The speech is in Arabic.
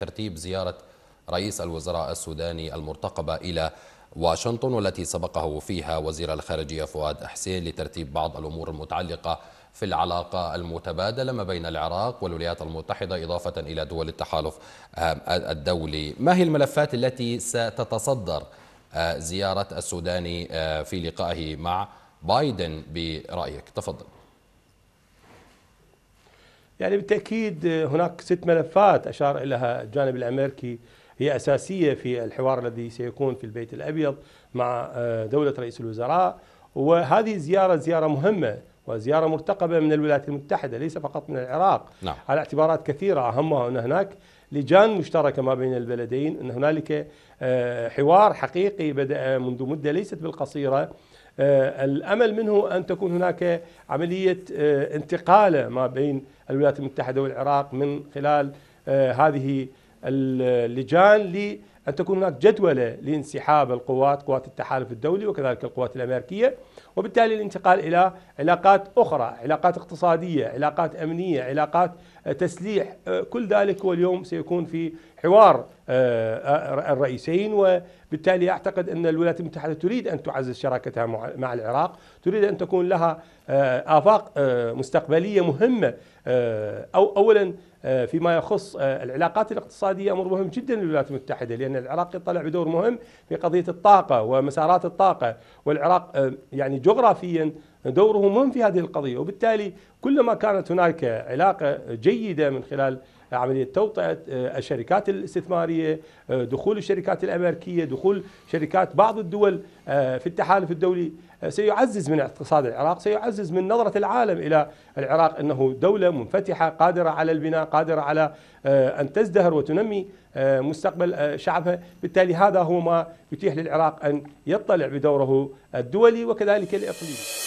ترتيب زيارة رئيس الوزراء السوداني المرتقبة إلى واشنطن والتي سبقه فيها وزير الخارجية فؤاد حسين لترتيب بعض الأمور المتعلقة في العلاقة المتبادلة ما بين العراق والولايات المتحدة إضافة إلى دول التحالف الدولي ما هي الملفات التي ستتصدر آه، زيارة السوداني آه، في لقائه مع بايدن برأيك تفضل يعني بالتاكيد هناك ست ملفات اشار اليها الجانب الامريكي هي اساسيه في الحوار الذي سيكون في البيت الابيض مع آه، دوله رئيس الوزراء وهذه الزياره زياره مهمه وزياره مرتقبه من الولايات المتحده ليس فقط من العراق نعم. على اعتبارات كثيره اهمها ان هناك لجان مشتركه ما بين البلدين ان هنالك آه، حوار حقيقي بدا منذ مده ليست بالقصيره آه، الامل منه ان تكون هناك عمليه آه، انتقاله ما بين الولايات المتحده والعراق من خلال هذه اللجان أن تكون هناك جدولة لانسحاب القوات قوات التحالف الدولي وكذلك القوات الأمريكية وبالتالي الانتقال إلى علاقات أخرى علاقات اقتصادية علاقات أمنية علاقات تسليح كل ذلك هو اليوم سيكون في حوار آه، آه، الرئيسين وبالتالي أعتقد أن الولايات المتحدة تريد أن تعزز شراكتها مع العراق تريد أن تكون لها آه، آفاق مستقبلية مهمة أو أولا فيما يخص العلاقات الاقتصادية أمر مهم جدا للولايات المتحدة لأن العراق يطلع بدور مهم في قضية الطاقة ومسارات الطاقة والعراق يعني جغرافيا دوره مهم في هذه القضية وبالتالي كلما كانت هناك علاقة جيدة من خلال عملية توطئة آه، الشركات الاستثمارية آه، دخول الشركات الأمريكية دخول شركات بعض الدول آه، في التحالف الدولي سيعزز من اقتصاد العراق سيعزز من نظرة العالم إلى العراق أنه دولة منفتحة قادرة على البناء قادرة على أن تزدهر وتنمي مستقبل شعبها بالتالي هذا هو ما يتيح للعراق أن يطلع بدوره الدولي وكذلك الإقليمي